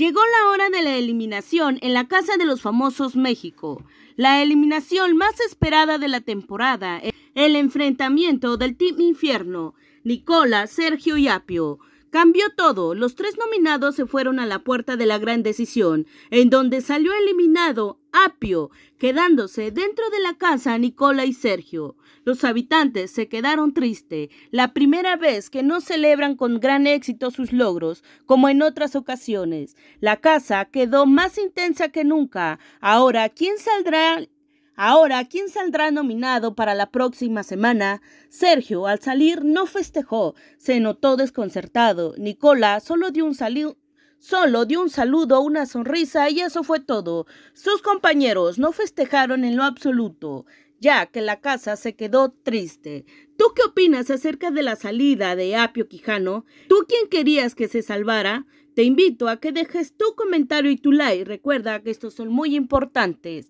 Llegó la hora de la eliminación en la Casa de los Famosos México, la eliminación más esperada de la temporada, el enfrentamiento del Team Infierno, Nicola, Sergio y Apio. Cambió todo. Los tres nominados se fueron a la puerta de la gran decisión, en donde salió eliminado Apio, quedándose dentro de la casa Nicola y Sergio. Los habitantes se quedaron tristes, la primera vez que no celebran con gran éxito sus logros, como en otras ocasiones. La casa quedó más intensa que nunca. Ahora, ¿quién saldrá Ahora, ¿quién saldrá nominado para la próxima semana? Sergio, al salir, no festejó, se notó desconcertado. Nicola solo dio un saludo. una sonrisa y eso fue todo. Sus compañeros no festejaron en lo absoluto, ya que la casa se quedó triste. ¿Tú qué opinas acerca de la salida de Apio Quijano? ¿Tú quién querías que se salvara? Te invito a que dejes tu comentario y tu like. Recuerda que estos son muy importantes.